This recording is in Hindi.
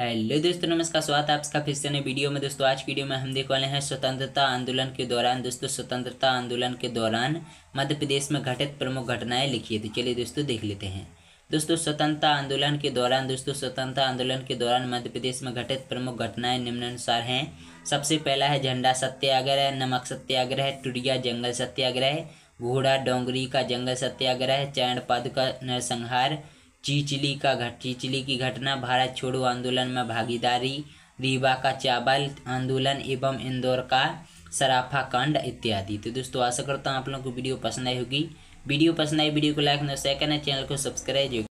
हेलो दोस्तों नमस्कार स्वागत है आपका फिर से नए वीडियो में दोस्तों आज वीडियो में हम देख वाले हैं स्वतंत्रता आंदोलन के दौरान दोस्तों स्वतंत्रता आंदोलन के दौरान मध्य प्रदेश में घटित प्रमुख घटनाएं लिखी थी तो चलिए दोस्तों देख लेते हैं दोस्तों स्वतंत्रता आंदोलन के दौरान दोस्तों स्वतंत्रता आंदोलन के दौरान मध्य प्रदेश में घटित प्रमुख घटनाएं निम्नानुसार हैं सबसे पहला है झंडा सत्याग्रह नमक सत्याग्रह टुडिया जंगल सत्याग्रह घोड़ा डोंगरी का जंगल सत्याग्रह चैन पद का नरसंहार चीचली का घट चीचली की घटना भारत छोड़ो आंदोलन में भागीदारी रीवा का चावल आंदोलन एवं इंदौर का सराफा कांड इत्यादि तो दोस्तों आशा करता हूँ आप लोगों को वीडियो पसंद आई होगी वीडियो पसंद आई वीडियो को लाइक न शेयर करना चैनल को सब्सक्राइब